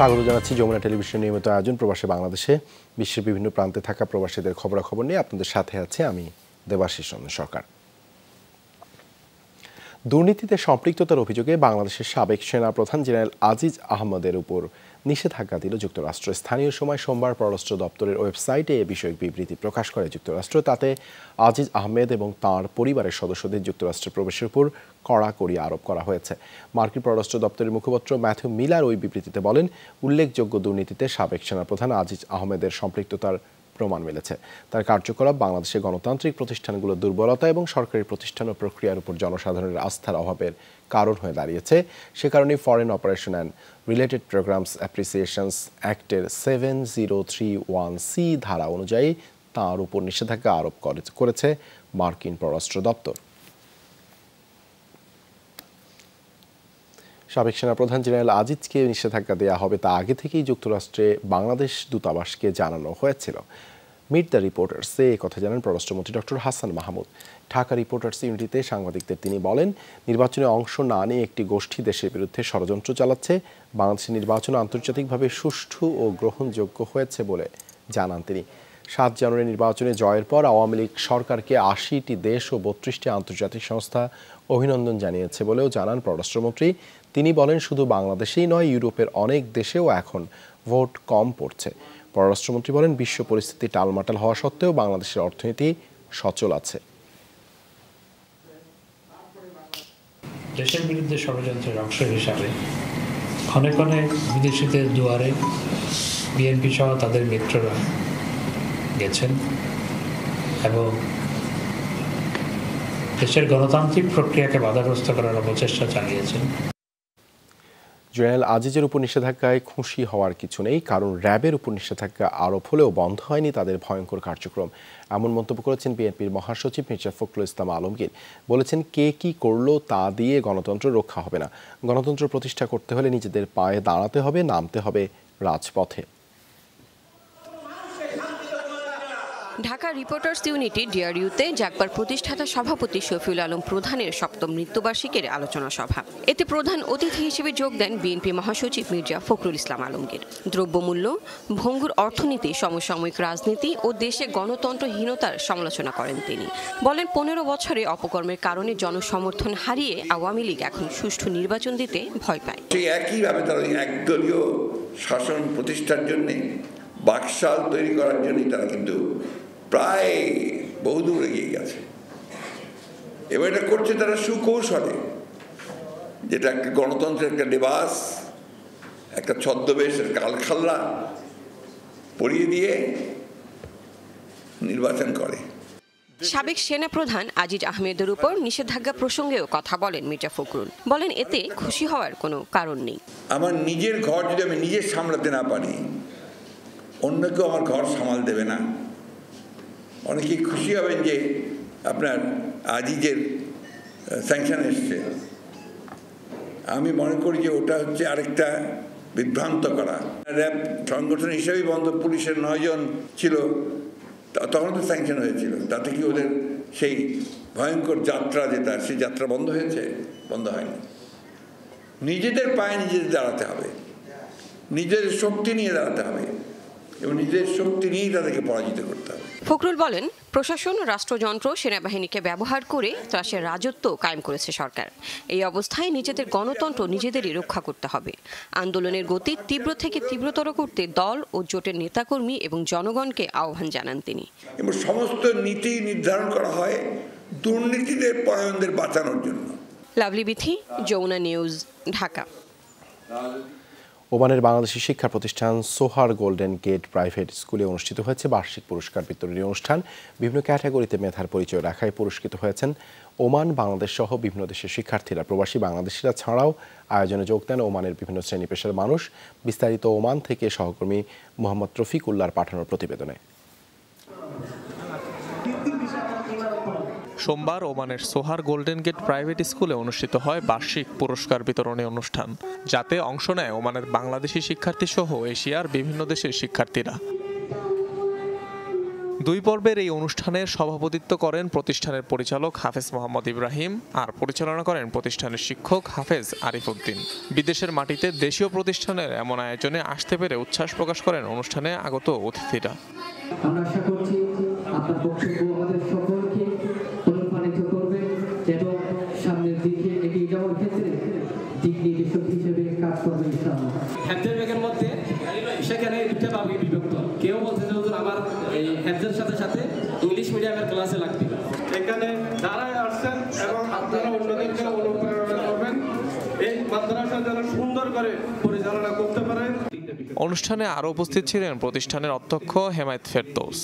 স্বাগত জানাচ্ছি যমুনা টেলিভিশনের নিয়মিত আয়োজন প্রবাসী বাংলাদেশে বিশ্বের বিভিন্ন প্রান্তে থাকা প্রবাসীদের খবরাখবর নিয়ে আপনাদের সাথে আছে আমি দেবাশিস সরকার দুর্নীতিতে সম্পৃক্ততার অভিযোগে বাংলাদেশের সাবেক সেনা প্রধান জেনারেল আজিজ আহমদের উপর নিষেধাজ্ঞা দিল যুক্তরাষ্ট্র স্থানীয় সময় সোমবার পররাষ্ট্র দপ্তরের ওয়েবসাইটে এ বিষয়ক বিবৃতি প্রকাশ করে যুক্তরাষ্ট্র তাতে আজিজ আহমেদ এবং তার পরিবারের সদস্যদের যুক্তরাষ্ট্রের প্রবেশের উপর কড়াকড়ি আরোপ করা হয়েছে মার্কিন পররাষ্ট্র দপ্তরের মুখপাত্র ম্যাথু মিলার ওই বিবৃতিতে বলেন উল্লেখযোগ্য দুর্নীতিতে সাবেক সেনাপ্রধান আজিজ আহমেদের সম্পৃক্ততার প্রমাণ মিলেছে তার কার্যকলাপ বাংলাদেশের গণতান্ত্রিক প্রতিষ্ঠানগুলোর দুর্বলতা এবং সরকারি প্রতিষ্ঠান ও প্রক্রিয়ার উপর জনসাধারণের আস্থার অভাবের কারণ হয়ে দাঁড়িয়েছে সে কারণে foreign operation and related programs appreciations অ্যাক্টের seven zero three one C ধারা অনুযায়ী তাঁর উপর নিষেধাজ্ঞা আরোপ করেছে মার্কিন পররাষ্ট্র দপ্তর সাবেক সেনাপ্রধান জেনারেল আজিজকে নিষেধাজ্ঞা দেওয়া হবে তা আগে থেকেই যুক্তরাষ্ট্রে বাংলাদেশ দূতাবাসকে জানানো হয়েছিল মিট দ্য এ কথা জানান পররাষ্ট্রমন্ত্রী ডক্টর হাসান মাহমুদ ঢাকা রিপোর্টার্স ইউনিটিতে সাংবাদিকদের তিনি বলেন নির্বাচনে অংশ না নিয়ে একটি গোষ্ঠী দেশের বিরুদ্ধে ষড়যন্ত্র চালাচ্ছে বাংলাদেশের নির্বাচন আন্তর্জাতিকভাবে সুষ্ঠু ও গ্রহণযোগ্য হয়েছে বলে জানান তিনি সাত জানুয়ারি নির্বাচনে জয়ের পর আওয়ামী লীগ সরকারকে আশিটি দেশ ও বত্রিশটি আন্তর্জাতিক সংস্থা অভিনন্দন জানিয়েছে বলেও জানান পররাষ্ট্রমন্ত্রী তিনি বলেন শুধু বাংলাদেশেই নয় ইউরোপের অনেক দেশেও এখন ভোট কম পড়ছে পররাষ্ট্রমন্ত্রী বলেন বিশ্ব পরিস্থিতি টালমাটাল হওয়া সত্ত্বেও বাংলাদেশের অর্থনীতি সচল আছে দেশের বিরুদ্ধে ষড়যন্ত্রের অংশ হিসাবে ক্ষণে ক্ষণে বিদেশিদের দুয়ারে বিএনপি সহ তাদের মিত্ররা গেছেন এবং দেশের গণতান্ত্রিক প্রক্রিয়াকে বাধাগ্রস্ত করার অপচেষ্টা চালিয়েছেন জেনারেল আজিজের উপর নিষেধাজ্ঞায় খুশি হওয়ার কিছু নেই কারণ র্যাবের উপর নিষেধাজ্ঞা আরোপ হলেও বন্ধ হয়নি তাদের ভয়ঙ্কর কার্যক্রম এমন মন্তব্য করেছেন বিএনপির মহাসচিব মির্জা ফখরুল ইসলাম আলমগীর বলেছেন কে কি করলো তা দিয়ে গণতন্ত্র রক্ষা হবে না গণতন্ত্র প্রতিষ্ঠা করতে হলে নিজেদের পায়ে দাঁড়াতে হবে নামতে হবে রাজপথে ঢাকা রিপোর্টার্স ইউনিটি ডিআরইউতে জাগবার প্রতিষ্ঠাতা সভাপতি শফিউল আলম প্রধানের সপ্তম মৃত্যুবার্ষিকীর আলোচনা সভা এতে প্রধান অতিথি হিসেবে যোগ দেন বিএনপি মহাসচিব মির্জা ফখরুল ইসলাম আলমগীর দ্রব্যমূল্য ভঙ্গুর অর্থনীতি সমসাময়িক রাজনীতি ও দেশে গণতন্ত্রহীনতার সমালোচনা করেন তিনি বলেন পনেরো বছরে অপকর্মের কারণে জনসমর্থন হারিয়ে আওয়ামী লীগ এখন সুষ্ঠু নির্বাচন দিতে ভয় পায় সেই একইভাবে তারা একদলীয় শাসন প্রতিষ্ঠার জন্য বাকশাল তৈরি করার জন্যই তারা কিন্তু প্রায় বহুদূর এগিয়ে গেছে এবার এটা করছে তারা সুকৌশলে যেটা একটা গণতন্ত্রের একটা লেবাস একটা ছদ্মবেশের কালখাল্লা পরিয়ে দিয়ে নির্বাচন করে সাবেক সেনা প্রধান আজিজ আহমেদের উপর নিষেধাজ্ঞা প্রসঙ্গেও কথা বলেন মির্জা ফখরুল বলেন এতে খুশি হওয়ার কোনো কারণ নেই আমার নিজের ঘর যদি আমি নিজে সামলাতে না পারি অন্য কেউ আমার ঘর সামাল দেবে না অনেকেই খুশি হবেন যে আপনার আজিজের স্যাংশন এসছে আমি মনে করি যে ওটা হচ্ছে আরেকটা বিভ্রান্ত করা র্যাব সংগঠন হিসেবেই বন্ধ পুলিশের নয়জন ছিল তখন তো স্যাংশন হয়েছিল তাতে কি ওদের সেই ভয়ঙ্কর যাত্রা যেটা সেই যাত্রা বন্ধ হয়েছে বন্ধ হয়নি নিজেদের পায়ে নিজেদের দাঁড়াতে হবে নিজেদের শক্তি নিয়ে দাঁড়াতে হবে এবং নিজের শক্তি নিয়েই তাদেরকে পরাজিত করতে হবে ফখরুল বলেন প্রশাসন রাষ্ট্রযন্ত্র সেনাবাহিনীকে ব্যবহার করে ত্রাসের রাজত্ব কায়েম করেছে সরকার এই অবস্থায় নিজেদের গণতন্ত্র নিজেদেরই রক্ষা করতে হবে আন্দোলনের গতি তীব্র থেকে তীব্রতর করতে দল ও জোটের নেতাকর্মী এবং জনগণকে আহ্বান জানান তিনি এবং সমস্ত নীতি নির্ধারণ করা হয় দুর্নীতিদের পরায়ণদের বাঁচানোর জন্য লাভলি বিথি যমুনা নিউজ ঢাকা ওমানের বাংলাদেশি শিক্ষা প্রতিষ্ঠান সোহার গোল্ডেন গেট প্রাইভেট স্কুলে অনুষ্ঠিত হয়েছে বার্ষিক পুরস্কার বিতরণী অনুষ্ঠান বিভিন্ন ক্যাটাগরিতে মেধার পরিচয় রাখায় পুরস্কৃত হয়েছেন ওমান বাংলাদেশ সহ বিভিন্ন দেশের শিক্ষার্থীরা প্রবাসী বাংলাদেশিরা ছাড়াও আয়োজনে যোগ দেন ওমানের বিভিন্ন শ্রেণী পেশার মানুষ বিস্তারিত ওমান থেকে সহকর্মী মোহাম্মদ রফিক উল্লার পাঠানোর প্রতিবেদনে সোমবার ওমানের সোহার গোল্ডেন গেট প্রাইভেট স্কুলে অনুষ্ঠিত হয় বার্ষিক পুরস্কার বিতরণী অনুষ্ঠান যাতে অংশ নেয় ওমানের বাংলাদেশি শিক্ষার্থী সহ এশিয়ার বিভিন্ন দেশের শিক্ষার্থীরা দুই পর্বের এই অনুষ্ঠানের সভাপতিত্ব করেন প্রতিষ্ঠানের পরিচালক হাফেজ মোহাম্মদ ইব্রাহিম আর পরিচালনা করেন প্রতিষ্ঠানের শিক্ষক হাফেজ আরিফ উদ্দিন বিদেশের মাটিতে দেশীয় প্রতিষ্ঠানের এমন আয়োজনে আসতে পেরে উচ্ছ্বাস প্রকাশ করেন অনুষ্ঠানে আগত অতিথিরা আমরা আশা করছি আপনার কাজের সাথে সাথে ইংলিশ মিডিয়ামের ক্লাসে লাগবে এখানে যারাই আসছেন এবং আপনারা অন্যদেরকে অনুপ্রেরণা করবেন এই সুন্দর করে পরিচালনা করতে পারে অনুষ্ঠানে আরও উপস্থিত ছিলেন প্রতিষ্ঠানের অধ্যক্ষ হেমায়ত ফেরদৌস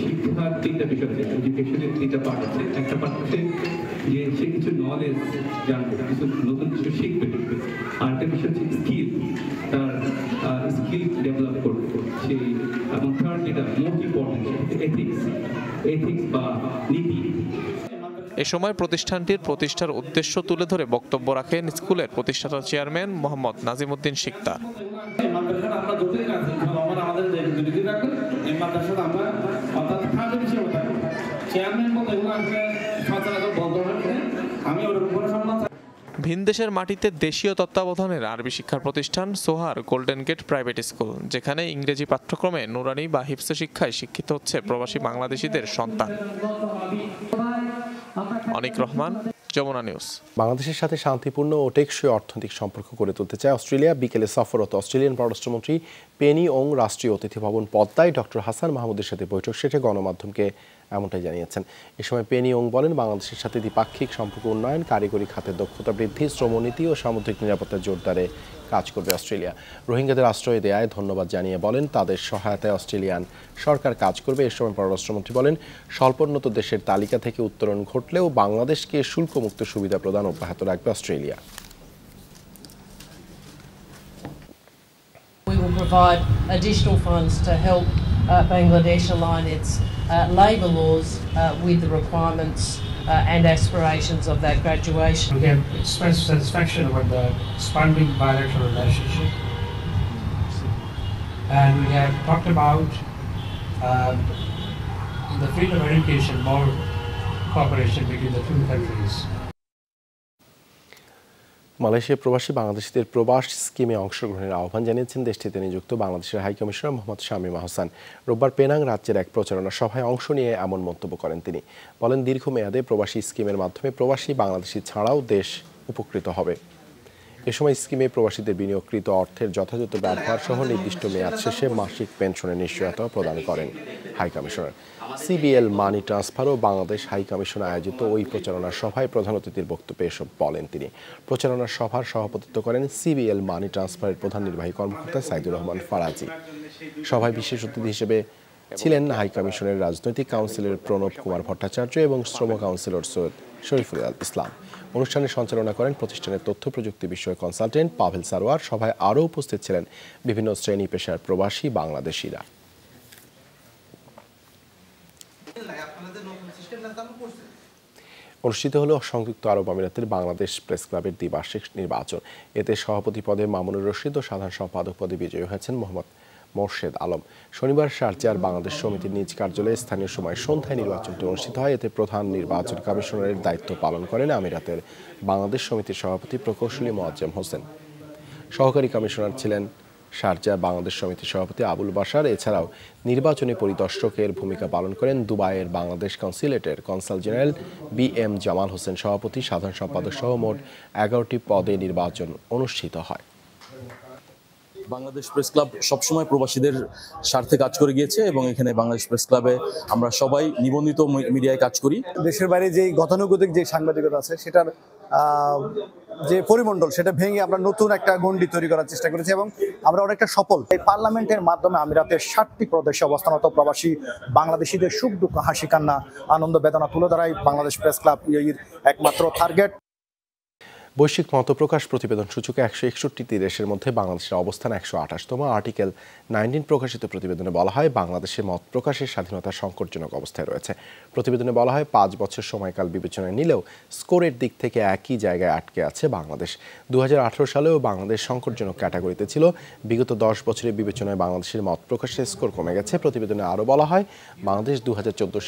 শিক্ষার তিনটা বিষয় এডুকেশনের তিনটা পার্ট আছে যে কিছু নলেজ জানবে কিছু নতুন কিছু শিখবে আর একটা বিষয় হচ্ছে স্কিল তার স্কিল ডেভেলপ করবে সেই এ সময় প্রতিষ্ঠানটির প্রতিষ্ঠার উদ্দেশ্য তুলে ধরে বক্তব্য রাখেন স্কুলের প্রতিষ্ঠাতা চেয়ারম্যান মোহাম্মদ নাজিম শিকদার চেয়ারম্যান ভিনদেশের মাটিতে দেশীয় তত্ত্বাবধানের আরবি শিক্ষার প্রতিষ্ঠান Sohar golden gate private school যেখানে ইংরেজি পাঠ্যক্রমে নুরানি বা হিপস শিক্ষায় শিক্ষিত হচ্ছে প্রবাসী বাংলাদেশিদের সন্তান অনিক রহমান যমুনা নিউজ বাংলাদেশের সাথে শান্তিপূর্ণ ও টেকসই অর্থনৈতিক সম্পর্ক গড়ে তুলতে চায় অস্ট্রেলিয়া বিকেলে সফররত অস্ট্রেলিয়ান পররাষ্ট্রমন্ত্রী পেনি ওং রাষ্ট্রীয় অতিথি ভবন পদ্মায় ডক্টর হাসান মাহমুদের সাথে বৈঠক শেষে গণমাধ্যমকে এমনটাই জানিয়েছেন এ সময় পেনিয়ং বলেন বাংলাদেশের সাথে দ্বিপাক্ষিক সম্পর্ক উন্নয়ন কারিগরি খাতের দক্ষতা বৃদ্ধি শ্রমনীতি ও সামুদ্রিক নিরাপত্তা জোরদারে কাজ করবে অস্ট্রেলিয়া রোহিঙ্গাদের আশ্রয় দেয় ধন্যবাদ জানিয়ে বলেন তাদের সহায়তায় অস্ট্রেলিয়ান সরকার কাজ করবে এ সময় পররাষ্ট্রমন্ত্রী বলেন স্বল্পোন্নত দেশের তালিকা থেকে উত্তরণ ঘটলেও বাংলাদেশকে শুল্কমুক্ত সুবিধা প্রদান অব্যাহত রাখবে Australia We will provide additional funds to help uh, Bangladesh align its uh, labour laws uh, with the requirements uh, and aspirations of that graduation. We have expressed satisfaction about the expanding bilateral relationship, and we have talked about um, the field of education more cooperation between the two countries. Malaysia প্রবাসী বাংলাদেশিদের প্রবাস স্কিমে অংশগ্রহণের আহ্বান জানিয়েছেন দেশটিতে নিযুক্ত বাংলাদেশের হাইকমিশনার মোহাম্মদ শামীম আহসান রোববার পেনাং রাজ্যের এক প্রচারণা সভায় অংশ নিয়ে এমন মন্তব্য করেন তিনি বলেন দীর্ঘমেয়াদে প্রবাসী স্কিমের মাধ্যমে প্রবাসী বাংলাদেশি ছাড়াও দেশ উপকৃত হবে এ সময় স্কিমে প্রবাসীদের বিনিয়োগকৃত অর্থের যথাযথ ব্যবহার সহ নির্দিষ্ট মেয়াদ শেষে মাসিক পেনশনের নিশ্চয়তা প্রদান করেন হাইকমিশনার সিবিএল মানি ট্রান্সফার ও বাংলাদেশ হাই কমিশন আয়োজিত ওই প্রচারণা সভায় প্রধান অতিথির বক্তব্যে এসব বলেন তিনি প্রচারণা সভার সভাপতিত্ব করেন সিবিএল মানি ট্রান্সফারের প্রধান নির্বাহী কর্মকর্তা সাইদুর রহমান ফারাজি সভায় বিশেষ অতিথি হিসেবে ছিলেন হাই কমিশনের রাজনৈতিক কাউন্সিলের প্রণব কুমার ভট্টাচার্য এবং শ্রম কাউন্সিলর সৈয়দ শরীফুল ইসলাম অনুষ্ঠানে সঞ্চালনা করেন প্রতিষ্ঠানের তথ্য প্রযুক্তি বিষয়ক কনসালটেন্ট পাভেল সারোয়ার সভায় আরও উপস্থিত ছিলেন বিভিন্ন শ্রেণী পেশার প্রবাসী বাংলাদেশিরা অনুষ্ঠিত হলো সংযুক্ত আরব আমিরাতের বাংলাদেশ প্রেস ক্লাবের দ্বিবার্ষিক নির্বাচন এতে সভাপতি পদে মামুনুর রশিদ ও সাধারণ সম্পাদক পদে বিজয়ী হয়েছেন মোহাম্মদ মোর্শেদ আলম শনিবার শারজার বাংলাদেশ সমিতির নিজ কার্যালয়ে স্থানীয় সময় সন্ধ্যায় নির্বাচনটি অনুষ্ঠিত হয় এতে প্রধান নির্বাচন কমিশনারের দায়িত্ব পালন করেন আমিরাতের বাংলাদেশ সমিতির সভাপতি প্রকৌশলী মোয়াজ্জেম হোসেন সহকারী কমিশনার ছিলেন শারজা বাংলাদেশ সমিতির সভাপতি আবুল বাসার এছাড়াও নির্বাচনী পরিদর্শকের ভূমিকা পালন করেন দুবাইয়ের বাংলাদেশ কনসিলেটের consul general B M Jamal Hossain সভাপতি সাধারণ সম্পাদক সহ মোট এগারোটি পদে নির্বাচন অনুষ্ঠিত হয় বাংলাদেশ প্রেস ক্লাব সবসময় প্রবাসীদের স্বার্থে কাজ করে গিয়েছে এবং এখানে বাংলাদেশ প্রেস ক্লাবে আমরা সবাই নিবন্ধিত মিডিয়ায় কাজ করি দেশের বাইরে যে গতানুগতিক যে সাংবাদিকতা আছে সেটার যে পরিমণ্ডল সেটা ভেঙে আমরা নতুন একটা গণ্ডি তৈরি করার চেষ্টা করেছি এবং আমরা অনেকটা সফল এই পার্লামেন্টের মাধ্যমে আমিরাতের ষাটটি প্রদেশে অবস্থানত প্রবাসী বাংলাদেশিদের সুখ দুঃখ হাসি কান্না আনন্দ বেদনা তুলে ধরাই বাংলাদেশ প্রেস ক্লাব ইউর একমাত্র টার্গেট বৈশ্বিক মতপ্রকাশ প্রতিবেদন সূচকে একশো একষট্টিটি দেশের মধ্যে বাংলাদেশের অবস্থান একশো আঠাশতম আর্টিকেল নাইনটিন প্রকাশিত প্রতিবেদনে বলা হয় বাংলাদেশে মত প্রকাশের স্বাধীনতা সংকটজনক অবস্থায় রয়েছে প্রতিবেদনে বলা হয় পাঁচ বছর সময়কাল বিবেচনায় নিলেও স্কোরের দিক থেকে একই জায়গায় আটকে আছে বাংলাদেশ দু সালেও বাংলাদেশ সংকটজনক ক্যাটাগরিতে ছিল বিগত দশ বছরের বিবেচনায় বাংলাদেশের মত প্রকাশের স্কোর কমে গেছে প্রতিবেদনে আরও বলা হয় বাংলাদেশ দু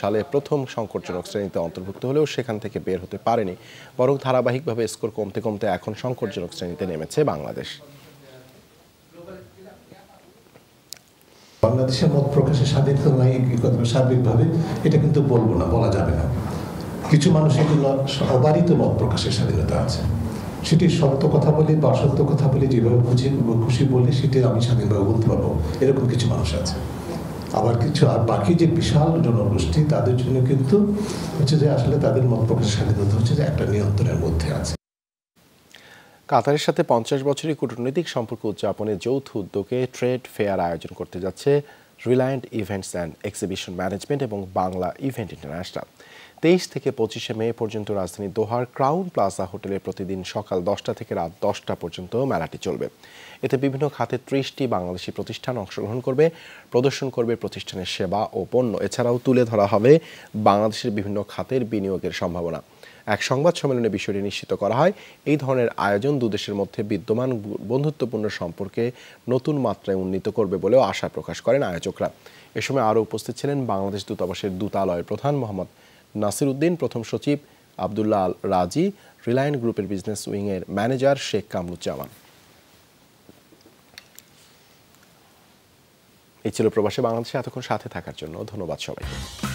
সালে প্রথম সংকটজনক শ্রেণীতে অন্তর্ভুক্ত হলেও সেখান থেকে বের হতে পারেনি বরং ধারাবাহিকভাবে স্কোর কম কমতে কমতে এখন সংকটজনক শ্রেণীতে নেমেছে বাংলাদেশ বাংলাদেশের মত প্রকাশের স্বাধীনতা নাই সার্বিকভাবে এটা কিন্তু বলবো না বলা যাবে না কিছু মানুষের জন্য অবারিত মত প্রকাশের স্বাধীনতা আছে সেটি সত্য কথা বলে বা সত্য কথা বলে যেভাবে বুঝে খুশি বলে সেটি আমি স্বাধীনভাবে বলতে পারবো এরকম কিছু মানুষ আছে আবার কিছু আর বাকি যে বিশাল জনগোষ্ঠী তাদের জন্য কিন্তু হচ্ছে যে আসলে তাদের মত প্রকাশের স্বাধীনতা হচ্ছে যে একটা নিয়ন্ত্রণের মধ্যে আছে কাতারের সাথে পঞ্চাশ বছরের কূটনৈতিক সম্পর্ক উদযাপনে যৌথ উদ্যোগে ট্রেড ফেয়ার আয়োজন করতে যাচ্ছে reliant events and exhibition management এবং বাংলা ইভেন্ট ইন্টারন্যাশনাল তেইশ থেকে পঁচিশে মে পর্যন্ত রাজধানী দোহার ক্রাউন প্লাজা হোটেলে প্রতিদিন সকাল দশটা থেকে রাত দশটা পর্যন্ত মেলাটি চলবে এতে বিভিন্ন খাতে ত্রিশটি বাংলাদেশি প্রতিষ্ঠান অংশগ্রহণ করবে প্রদর্শন করবে প্রতিষ্ঠানের সেবা ও পণ্য এছাড়াও তুলে ধরা হবে বাংলাদেশের বিভিন্ন খাতের বিনিয়োগের সম্ভাবনা এক সংবাদ সম্মেলনে বিষয়টি নিশ্চিত করা হয় এই ধরনের আয়োজন দুদেশের মধ্যে বিদ্যমান বন্ধুত্বপূর্ণ সম্পর্কে নতুন মাত্রায় উন্নীত করবে বলেও আশা প্রকাশ করেন আয়োজকরা এ সময় আরও উপস্থিত ছিলেন বাংলাদেশ দূতাবাসের দূতালয়ের প্রধান মোহাম্মদ নাসির উদ্দিন প্রথম সচিব আবদুল্লাহ আল রাজি রিলায়েন্স গ্রুপের বিজনেস উইংয়ের ম্যানেজার শেখ কামরুজ্জামান এই ছিল প্রবাসী বাংলাদেশে এতক্ষণ সাথে থাকার জন্য ধন্যবাদ সবাইকে